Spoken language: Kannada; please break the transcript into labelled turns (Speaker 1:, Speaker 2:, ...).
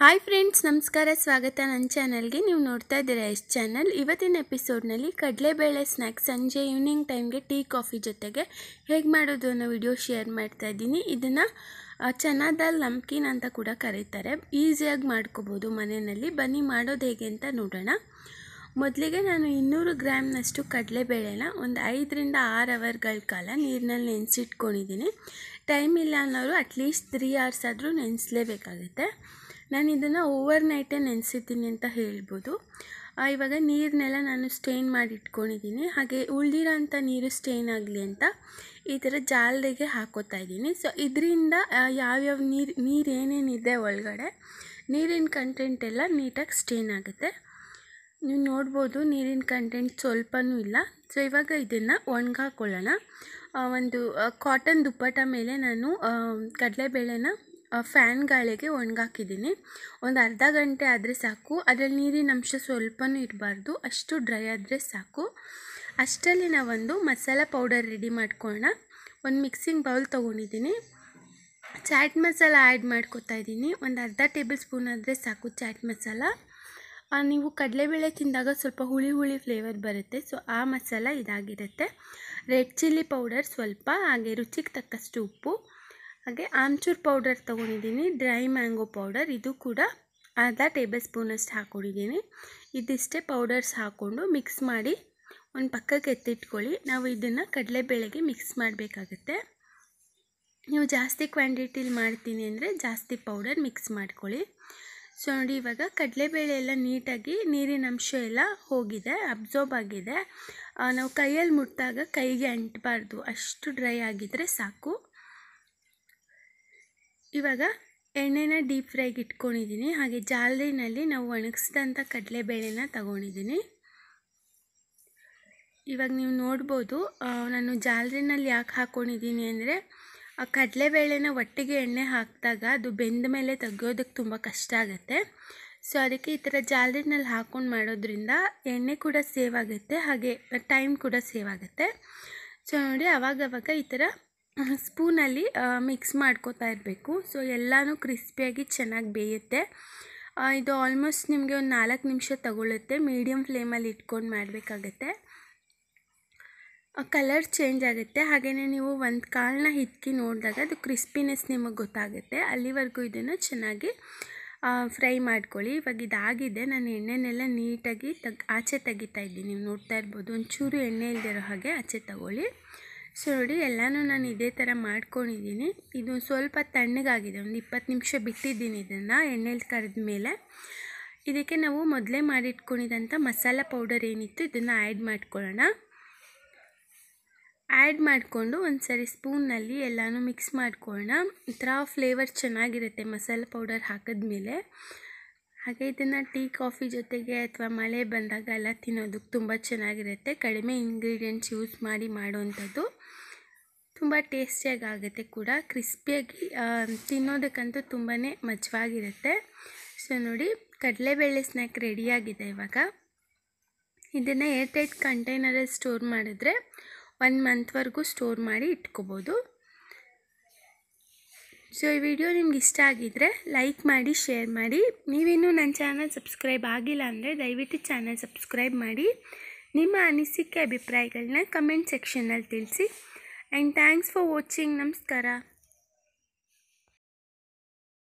Speaker 1: ಹಾಯ್ ಫ್ರೆಂಡ್ಸ್ ನಮಸ್ಕಾರ ಸ್ವಾಗತ ನನ್ನ ಚಾನಲ್ಗೆ ನೀವು ನೋಡ್ತಾ ಇದ್ದೀರಾ ಎಸ್ ಚಾನಲ್ ಇವತ್ತಿನ ಎಪಿಸೋಡ್ನಲ್ಲಿ ಕಡಲೆಬೇಳೆ ಸ್ನ್ಯಾಕ್ಸ್ ಸಂಜೆ ಈವ್ನಿಂಗ್ ಟೈಮ್ಗೆ ಟೀ ಕಾಫಿ ಜೊತೆಗೆ ಹೇಗೆ ಮಾಡೋದು ಅನ್ನೋ ವಿಡಿಯೋ ಶೇರ್ ಮಾಡ್ತಾ ಇದ್ದೀನಿ ಇದನ್ನು ಚನಾ ದಾಲ್ ಅಂತ ಕೂಡ ಕರೀತಾರೆ ಈಸಿಯಾಗಿ ಮಾಡ್ಕೋಬೋದು ಮನೆಯಲ್ಲಿ ಬನ್ನಿ ಮಾಡೋದು ಹೇಗೆ ಅಂತ ನೋಡೋಣ ಮೊದಲಿಗೆ ನಾನು ಇನ್ನೂರು ಗ್ರಾಮ್ನಷ್ಟು ಕಡಲೆಬೇಳೆನ ಒಂದು ಐದರಿಂದ ಆರು ಅವರ್ಗಳ ಕಾಲ ನೀರಿನಲ್ಲಿ ನೆನೆಸಿಟ್ಕೊಂಡಿದ್ದೀನಿ ಟೈಮ್ ಇಲ್ಲ ಅನ್ನೋರು ಅಟ್ಲೀಸ್ಟ್ ತ್ರೀ ಅವರ್ಸ್ ಆದರೂ ನೆನೆಸಲೇಬೇಕಾಗುತ್ತೆ ನಾನು ಇದನ್ನು ಓವರ್ ನೈಟೇ ನೆನೆಸಿದ್ದೀನಿ ಅಂತ ಹೇಳ್ಬೋದು ಇವಾಗ ನೀರನ್ನೆಲ್ಲ ನಾನು ಸ್ಟೇನ್ ಮಾಡಿ ಇಟ್ಕೊಂಡಿದ್ದೀನಿ ಹಾಗೆ ಉಳಿದಿರೋ ಅಂಥ ನೀರು ಸ್ಟೇನ್ ಆಗಲಿ ಅಂತ ಈ ಥರ ಜಾಲರಿಗೆ ಹಾಕೋತಾ ಇದ್ದೀನಿ ಸೊ ಇದರಿಂದ ಯಾವ್ಯಾವ ನೀರು ನೀರು ಏನೇನಿದೆ ಒಳಗಡೆ ನೀರಿನ ಕಂಟೆಂಟ್ ಎಲ್ಲ ನೀಟಾಗಿ ಸ್ಟೇನ್ ಆಗುತ್ತೆ ನೀವು ನೋಡ್ಬೋದು ನೀರಿನ ಕಂಟೆಂಟ್ ಸ್ವಲ್ಪವೂ ಇಲ್ಲ ಸೊ ಇವಾಗ ಇದನ್ನು ಒಣಗಾಕೊಳ್ಳೋಣ ಒಂದು ಕಾಟನ್ ದುಪ್ಪಟ ಮೇಲೆ ನಾನು ಕಡಲೆಬೇಳೆನ ಫ್ಯಾನ್ ಗಾಳಿಗೆ ಒಣಗಾಕಿದ್ದೀನಿ ಒಂದು ಅರ್ಧ ಗಂಟೆ ಆದರೆ ಸಾಕು ಅದರಲ್ಲಿ ನೀರಿನ ಅಂಶ ಸ್ವಲ್ಪವೂ ಇರಬಾರ್ದು ಅಷ್ಟು ಡ್ರೈ ಆದರೆ ಸಾಕು ಅಷ್ಟರಲ್ಲಿ ನಾವೊಂದು ಮಸಾಲ ಪೌಡರ್ ರೆಡಿ ಮಾಡ್ಕೊಳ್ಳೋಣ ಒಂದು ಮಿಕ್ಸಿಂಗ್ ಬೌಲ್ ತೊಗೊಂಡಿದ್ದೀನಿ ಚಾಟ್ ಮಸಾಲ ಆ್ಯಡ್ ಮಾಡ್ಕೋತಾ ಇದ್ದೀನಿ ಒಂದು ಅರ್ಧ ಟೇಬಲ್ ಸ್ಪೂನ್ ಆದರೆ ಸಾಕು ಚಾಟ್ ಮಸಾಲ ನೀವು ಕಡಲೆಬೇಳೆ ತಿಂದಾಗ ಸ್ವಲ್ಪ ಹುಳಿ ಹುಳಿ ಫ್ಲೇವರ್ ಬರುತ್ತೆ ಸೊ ಆ ಮಸಾಲ ಇದಾಗಿರುತ್ತೆ ರೆಡ್ ಚಿಲ್ಲಿ ಪೌಡರ್ ಸ್ವಲ್ಪ ಹಾಗೆ ರುಚಿಗೆ ತಕ್ಕಷ್ಟು ಉಪ್ಪು ಹಾಗೆ ಆಮ್ಚೂರ್ ಪೌಡರ್ ತೊಗೊಂಡಿದ್ದೀನಿ ಡ್ರೈ ಮ್ಯಾಂಗೋ ಪೌಡರ್ ಇದು ಕೂಡ ಅರ್ಧ ಟೇಬಲ್ ಸ್ಪೂನಷ್ಟು ಹಾಕ್ಕೊಂಡಿದ್ದೀನಿ ಇದಿಷ್ಟೇ ಪೌಡರ್ಸ್ ಹಾಕ್ಕೊಂಡು ಮಿಕ್ಸ್ ಮಾಡಿ ಒಂದು ಪಕ್ಕಕ್ಕೆ ಎತ್ತಿಟ್ಕೊಳ್ಳಿ ನಾವು ಇದನ್ನು ಕಡಲೆಬೇಳೆಗೆ ಮಿಕ್ಸ್ ಮಾಡಬೇಕಾಗುತ್ತೆ ನೀವು ಜಾಸ್ತಿ ಕ್ವಾಂಟಿಟೀಲಿ ಮಾಡ್ತೀನಿ ಅಂದರೆ ಜಾಸ್ತಿ ಪೌಡರ್ ಮಿಕ್ಸ್ ಮಾಡ್ಕೊಳ್ಳಿ ಸೊ ನೋಡಿ ಇವಾಗ ಕಡಲೆಬೇಳೆ ಎಲ್ಲ ನೀಟಾಗಿ ನೀರಿನ ಅಂಶ ಎಲ್ಲ ಹೋಗಿದೆ ಅಬ್ಸಾರ್ಬ್ ಆಗಿದೆ ನಾವು ಕೈಯಲ್ಲಿ ಮುಟ್ಟಿದಾಗ ಕೈಗೆ ಅಂಟಬಾರ್ದು ಅಷ್ಟು ಡ್ರೈ ಆಗಿದ್ದರೆ ಸಾಕು ಇವಾಗ ಎಣ್ಣೆನ ಡೀಪ್ ಫ್ರೈಗೆ ಇಟ್ಕೊಂಡಿದ್ದೀನಿ ಹಾಗೆ ಜಾಲರಿನಲ್ಲಿ ನಾವು ಒಣಗಿಸಿದಂಥ ಕಡಲೆಬೇಳೆನ ತಗೊಂಡಿದ್ದೀನಿ ಇವಾಗ ನೀವು ನೋಡ್ಬೋದು ನಾನು ಜಾಲರಿನಲ್ಲಿ ಯಾಕೆ ಹಾಕ್ಕೊಂಡಿದ್ದೀನಿ ಅಂದರೆ ಆ ಕಡಲೆಬೇಳೆನ ಒಟ್ಟಿಗೆ ಎಣ್ಣೆ ಹಾಕಿದಾಗ ಅದು ಬೆಂದ ಮೇಲೆ ತೆಗೆಯೋದಕ್ಕೆ ತುಂಬ ಕಷ್ಟ ಆಗುತ್ತೆ ಸೊ ಅದಕ್ಕೆ ಈ ಥರ ಜಾಲರಿನಲ್ಲಿ ಹಾಕ್ಕೊಂಡು ಮಾಡೋದ್ರಿಂದ ಎಣ್ಣೆ ಕೂಡ ಸೇವ್ ಆಗುತ್ತೆ ಹಾಗೆ ಟೈಮ್ ಕೂಡ ಸೇವ್ ಆಗುತ್ತೆ ಸೊ ನೋಡಿ ಆವಾಗವಾಗ ಈ ಥರ ಸ್ಪೂನಲ್ಲಿ ಮಿಕ್ಸ್ ಮಾಡ್ಕೋತಾ ಇರಬೇಕು ಸೊ ಎಲ್ಲನೂ ಕ್ರಿಸ್ಪಿಯಾಗಿ ಚೆನ್ನಾಗಿ ಬೇಯುತ್ತೆ ಇದು ಆಲ್ಮೋಸ್ಟ್ ನಿಮಗೆ ಒಂದು ನಾಲ್ಕು ನಿಮಿಷ ತಗೊಳ್ಳುತ್ತೆ ಮೀಡಿಯಮ್ ಫ್ಲೇಮಲ್ಲಿ ಇಟ್ಕೊಂಡು ಮಾಡಬೇಕಾಗತ್ತೆ ಕಲರ್ ಚೇಂಜ್ ಆಗುತ್ತೆ ಹಾಗೆಯೇ ನೀವು ಒಂದು ಕಾಲನ್ನ ಹಿಕ್ಕಿ ನೋಡಿದಾಗ ಅದು ಕ್ರಿಸ್ಪಿನೆಸ್ ನಿಮಗೆ ಗೊತ್ತಾಗುತ್ತೆ ಅಲ್ಲಿವರೆಗೂ ಇದನ್ನು ಚೆನ್ನಾಗಿ ಫ್ರೈ ಮಾಡ್ಕೊಳ್ಳಿ ಇವಾಗ ಇದಾಗಿದೆ ನಾನು ಎಣ್ಣೆನೆಲ್ಲ ನೀಟಾಗಿ ತಗ್ ಆಚೆ ತೆಗಿತಾ ಇದ್ದೀನಿ ನೀವು ನೋಡ್ತಾ ಇರ್ಬೋದು ಒಂಚೂರು ಎಣ್ಣೆ ಇಲ್ದಿರೋ ಹಾಗೆ ಆಚೆ ತಗೊಳ್ಳಿ ಸೊ ನೋಡಿ ಎಲ್ಲನೂ ನಾನು ಇದೇ ಥರ ಮಾಡ್ಕೊಂಡಿದ್ದೀನಿ ಇದು ಸ್ವಲ್ಪ ತಣ್ಣಗಾಗಿದೆ ಒಂದು ಇಪ್ಪತ್ತು ನಿಮಿಷ ಬಿಟ್ಟಿದ್ದೀನಿ ಇದನ್ನು ಎಣ್ಣೆಲಿ ಕರೆದ ಮೇಲೆ ಇದಕ್ಕೆ ನಾವು ಮೊದಲೇ ಮಾಡಿಟ್ಕೊಂಡಿದ್ದಂಥ ಮಸಾಲೆ ಪೌಡರ್ ಏನಿತ್ತು ಇದನ್ನು ಆ್ಯಡ್ ಮಾಡ್ಕೊಳ್ಳೋಣ ಆ್ಯಡ್ ಮಾಡಿಕೊಂಡು ಒಂದು ಸರಿ ಸ್ಪೂನಲ್ಲಿ ಎಲ್ಲನೂ ಮಿಕ್ಸ್ ಮಾಡ್ಕೊಳ್ಳೋಣ ಈ ಥರ ಫ್ಲೇವರ್ ಚೆನ್ನಾಗಿರುತ್ತೆ ಮಸಾಲೆ ಪೌಡರ್ ಹಾಕಿದ್ಮೇಲೆ ಹಾಗೆ ಇದನ್ನು ಟೀ ಕಾಫಿ ಜೊತೆಗೆ ಅಥವಾ ಮಳೆ ಬಂದಾಗ ಎಲ್ಲ ತಿನ್ನೋದಕ್ಕೆ ತುಂಬ ಚೆನ್ನಾಗಿರುತ್ತೆ ಕಡಿಮೆ ಇಂಗ್ರೀಡಿಯೆಂಟ್ಸ್ ಯೂಸ್ ಮಾಡಿ ಮಾಡುವಂಥದ್ದು ತುಂಬ ಟೇಸ್ಟಿಯಾಗಿ ಆಗುತ್ತೆ ಕೂಡ ಕ್ರಿಸ್ಪಿಯಾಗಿ ತಿನ್ನೋದಕ್ಕಂತೂ ತುಂಬಾ ಮಜವಾಗಿರುತ್ತೆ ಸೊ ನೋಡಿ ಕಡಲೆಬೇಳೆ ಸ್ನ್ಯಾಕ್ ರೆಡಿಯಾಗಿದೆ ಇವಾಗ ಇದನ್ನು ಏರ್ಟೈಟ್ ಕಂಟೈನರಲ್ಲಿ ಸ್ಟೋರ್ ಮಾಡಿದ್ರೆ ಒನ್ ಮಂತ್ವರೆಗೂ ಸ್ಟೋರ್ ಮಾಡಿ ಇಟ್ಕೋಬೋದು ಸೊ ಈ ವಿಡಿಯೋ ನಿಮ್ಗೆ ಇಷ್ಟ ಆಗಿದ್ರೆ ಲೈಕ್ ಮಾಡಿ ಶೇರ್ ಮಾಡಿ ನೀವಿನ್ನು ನನ್ನ ಚಾನಲ್ ಸಬ್ಸ್ಕ್ರೈಬ್ ಆಗಿಲ್ಲ ಅಂದರೆ ದಯವಿಟ್ಟು ಚಾನಲ್ ಸಬ್ಸ್ಕ್ರೈಬ್ ಮಾಡಿ ನಿಮ್ಮ ಅನಿಸಿಕೆ ಅಭಿಪ್ರಾಯಗಳನ್ನ ಕಮೆಂಟ್ ಸೆಕ್ಷನ್ನಲ್ಲಿ ತಿಳಿಸಿ ಆ್ಯಂಡ್ ಥ್ಯಾಂಕ್ಸ್ ಫಾರ್ ವಾಚಿಂಗ್ ನಮಸ್ಕಾರ